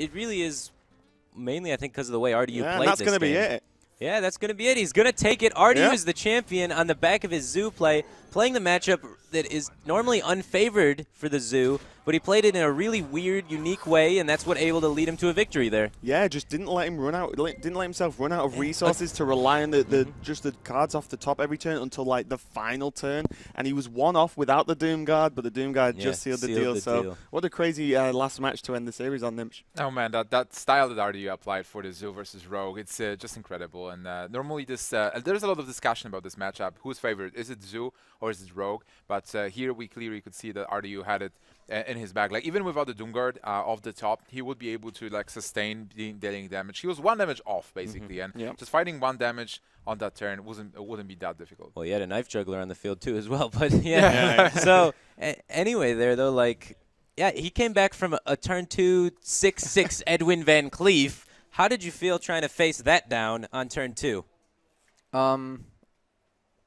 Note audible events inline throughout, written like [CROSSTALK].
it really is mainly, I think, because of the way RDU yeah, played that's this gonna game. be it. Yeah, that's going to be it. He's going to take it. RDU yeah. is the champion on the back of his Zoo play, playing the matchup that is normally unfavored for the Zoo, but he played it in a really weird, unique way, and that's what able to lead him to a victory there. Yeah, just didn't let him run out, didn't let himself run out of resources to rely on the, the mm-hmm. just the cards off the top every turn until like the final turn, and he was one off without the Doom Guard, but the Doom Guard yeah, just sealed, sealed the deal. The so deal. what a crazy uh, last match to end the series on Nimsh. Oh man, that that style that RDU applied for the Zoo versus Rogue, it's uh, just incredible. And uh, normally this uh, there's a lot of discussion about this matchup. Who's favorite? Is it Zoo or is it Rogue? But uh, here we clearly could see that RDU had it in his bag. Like even without the Doomguard uh, off the top, he would be able to like sustain being dealing damage. He was one damage off mm-hmm. basically, mm -hmm. and yep. just fighting one damage on that turn wasn't it? wouldn't be that difficult. Well, he had a knife juggler on the field too as well, [LAUGHS] but yeah. yeah, so anyway, there though, like yeah, he came back from a, a turn two six six [LAUGHS] Edwin Van Cleef. How did you feel trying to face that down on turn two? Um,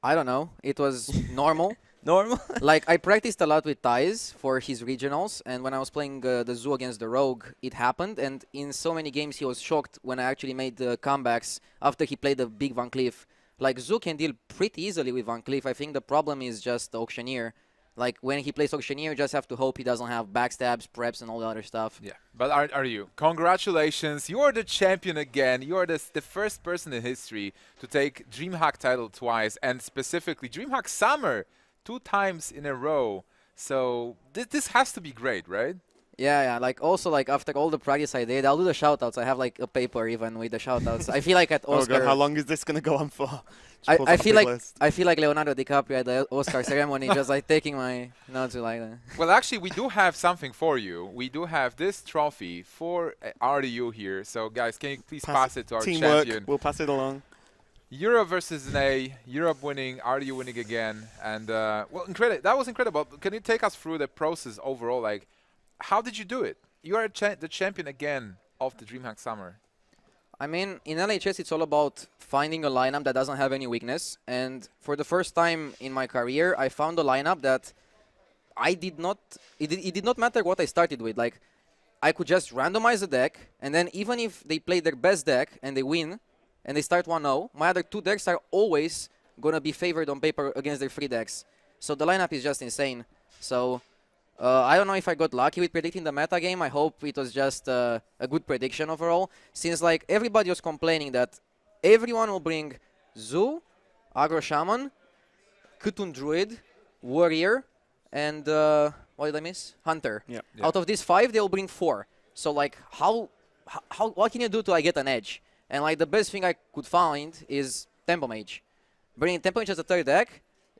I don't know. It was normal normal. [LAUGHS] like I practiced a lot with Thais for his regionals, and when I was playing uh, the Zoo against the Rogue, it happened. And in so many games, he was shocked when I actually made the uh, comebacks after he played the big Van Cleef. Like Zoo can deal pretty easily with Van Cleef. I think the problem is just the Auctioneer. Like when he plays Auctioneer, you just have to hope he doesn't have backstabs, preps, and all the other stuff. Yeah, but are, are you? Congratulations, you are the champion again. You are the, the first person in history to take DreamHack title twice, and specifically DreamHack Summer two times in a row. So this this has to be great, right? Yeah, yeah. Like also like after all the practice I did, I'll do the shoutouts. I have like a paper even with the shoutouts. I feel like at Oscar. [LAUGHS] Oh god, how long is this gonna go on for? [LAUGHS] I, I feel like list. I feel like Leonardo DiCaprio at the Oscar ceremony, just like taking my notes like that. [LAUGHS] Well, actually, we do have something for you. We do have this trophy for uh, RDU here. So guys, can you please pass, pass it to our teamwork. champion? We'll pass it along. Europe versus NA, Europe winning, Are you winning again, and uh, well, incredible. That was incredible. Can you take us through the process overall? Like, how did you do it? You are cha the champion again of the DreamHack Summer. I mean, in LHS, it's all about finding a lineup that doesn't have any weakness. And for the first time in my career, I found a lineup that I did not. It did, it did not matter what I started with. Like, I could just randomize the deck, and then even if they play their best deck and they win, and they start 1-0, my other two decks are always going to be favored on paper against their free decks. So the lineup is just insane. So uh, I don't know if I got lucky with predicting the meta game. I hope it was just uh, a good prediction overall, since like everybody was complaining that everyone will bring Zoo, Agro Shaman, Kutun Druid, Warrior, and uh, what did I miss? Hunter. Yeah. yeah. Out of these five, they'll bring four. So like, how, how, what can you do to I like, get an edge? And like the best thing I could find is Tempo Mage. Bringing Tempo Mage as a third deck,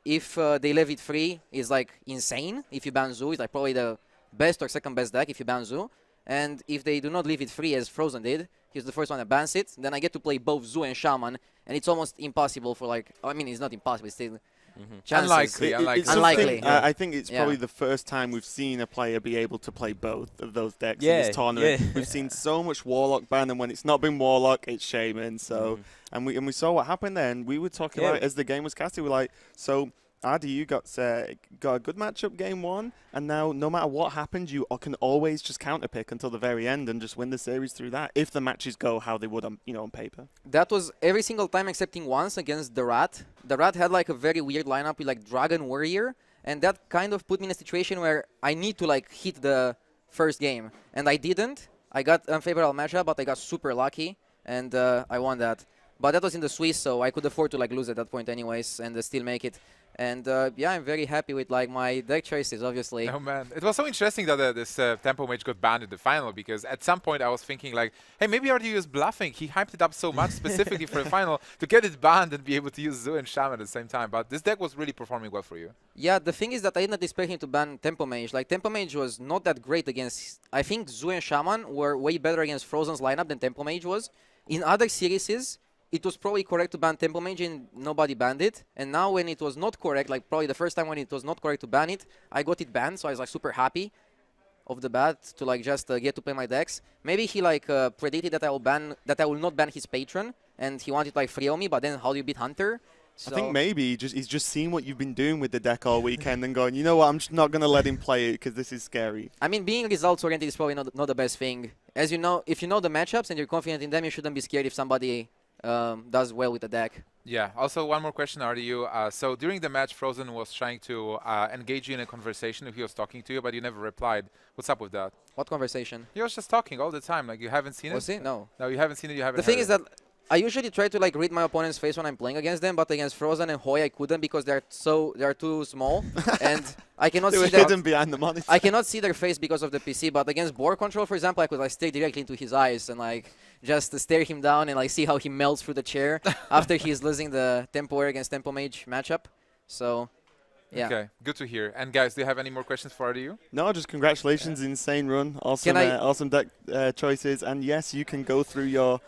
if uh, they leave it free, is like insane. If you ban Zoo, it's like probably the best or second best deck if you ban Zoo. And if they do not leave it free as Frozen did, he's the first one that bans it, then I get to play both Zoo and Shaman, and it's almost impossible for like, I mean, it's not impossible, it's still Mm-hmm. Chances. Unlikely, it, unlikely. Uh, unlikely. I think it's yeah. probably the first time we've seen a player be able to play both of those decks yeah, in this tournament. Yeah. We've seen so much Warlock ban, and when it's not been Warlock, it's Shaman. So, mm. and we and we saw what happened then. We were talking about it as the game was casted. We we're like, so RDU got uh, got a good matchup game one, and now no matter what happens, you can always just counterpick until the very end and just win the series through that if the matches go how they would on you know on paper. That was every single time excepting once against the Rat. The Rat had like a very weird lineup with like Dragon Warrior, and that kind of put me in a situation where I need to like hit the first game, and I didn't. I got unfavorable matchup, but I got super lucky, and uh, I won that. But that was in the Swiss, so I could afford to like lose at that point anyways and uh, still make it. And uh, yeah, I'm very happy with like my deck choices, obviously. Oh man, it was so interesting that uh, this uh, tempo mage got banned in the final because at some point I was thinking like, hey, maybe already is bluffing. He hyped it up so much [LAUGHS] specifically for the final to get it banned and be able to use Zoo and Shaman at the same time. But this deck was really performing well for you. Yeah, the thing is that I did not expect him to ban tempo mage. Like tempo mage was not that great against. I think Zoo and Shaman were way better against Frozen's lineup than tempo mage was. In other series, it was probably correct to ban tempo Mage and nobody banned it. And now when it was not correct, like probably the first time when it was not correct to ban it, I got it banned, so I was like super happy of the bat to like just uh, get to play my decks. Maybe he like uh, predicted that I will ban that I will not ban his patron, and he wanted like free me. But then how do you beat Hunter? So I think maybe just he's just seen what you've been doing with the deck all weekend and going, you know what, I'm just not gonna let him play it because this is scary. I mean, being results oriented is probably not not the best thing. As you know, if you know the matchups and you're confident in them, you shouldn't be scared if somebody um, does well with the deck. Yeah. Also, one more question, are you? Uh, so during the match, Frozen was trying to uh, engage you in a conversation he was talking to you, but you never replied. What's up with that? What conversation? He was just talking all the time. Like you haven't seen was it. Was he? No. No, you haven't seen it. You haven't. The thing is it. that I usually try to like read my opponent's face when I'm playing against them, but against Frozen and Hoy I couldn't because they're so they're too small [LAUGHS] and I cannot see their hidden behind the monitor. I cannot see their face because of the PC, but against board control, for example, I could like stare directly into his eyes and like just stare him down and like see how he melts through the chair [LAUGHS] after he's losing the tempo air against tempo mage matchup. So yeah. Okay, good to hear. And guys, do you have any more questions for you? No, just congratulations, yeah. insane run, awesome, uh, awesome deck uh, choices, and yes, you can go through your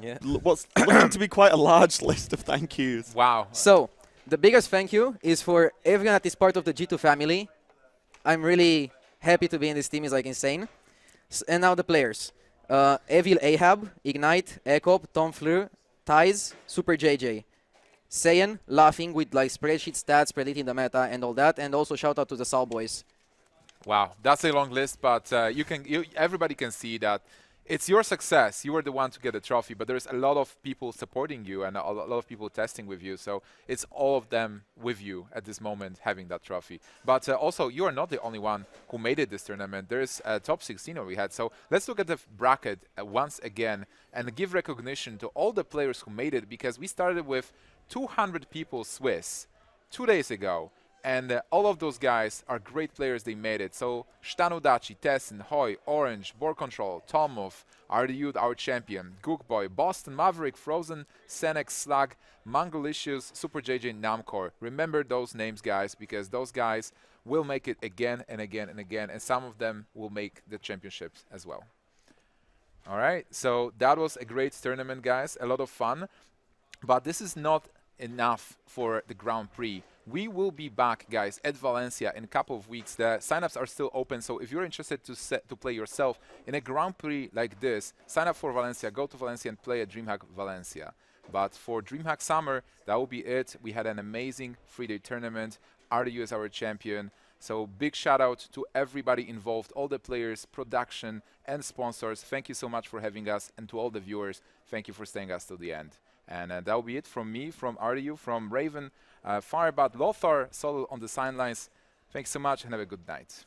yeah. L what's [COUGHS] looking to be quite a large [LAUGHS] list of thank yous. Wow. So the biggest thank you is for everyone that is part of the G2 family. I'm really happy to be in this team. It's like insane. S and now the players. Uh, Evil Ahab, Ignite, Ecop, Tom Fleur, Ties, Super JJ. Saiyan laughing with like spreadsheet stats, predicting the meta and all that. And also shout out to the Sal boys. Wow, that's a long list, but uh, you can you, everybody can see that it's your success. You were the one to get the trophy, but there's a lot of people supporting you and a lot of people testing with you. So it's all of them with you at this moment having that trophy. But uh, also, you are not the only one who made it this tournament. There's a uh, top 16 we had. So let's look at the bracket uh, once again and give recognition to all the players who made it because we started with 200 people Swiss two days ago. And uh, all of those guys are great players, they made it. So Dachi, Tessin, Hoy, Orange, Board Control, Tomov, the youth, our champion, Gookboy, Boston, Maverick, Frozen, Senex, Slug, Mongolicious, Super JJ, Namcor. Remember those names, guys, because those guys will make it again and again and again, and some of them will make the championships as well. All right, so that was a great tournament, guys. A lot of fun. But this is not enough for the Grand Prix. We will be back, guys, at Valencia in a couple of weeks. The signups are still open, so if you're interested to set, to play yourself in a Grand Prix like this, sign up for Valencia, go to Valencia and play at DreamHack Valencia. But for DreamHack Summer, that will be it. We had an amazing three-day tournament. RDU is our champion. So big shout out to everybody involved, all the players, production, and sponsors. Thank you so much for having us, and to all the viewers, thank you for staying us to the end. And uh, that will be it from me, from RDU, from Raven, uh, Firebat, Lothar, Solo on the sidelines. Thanks so much, and have a good night.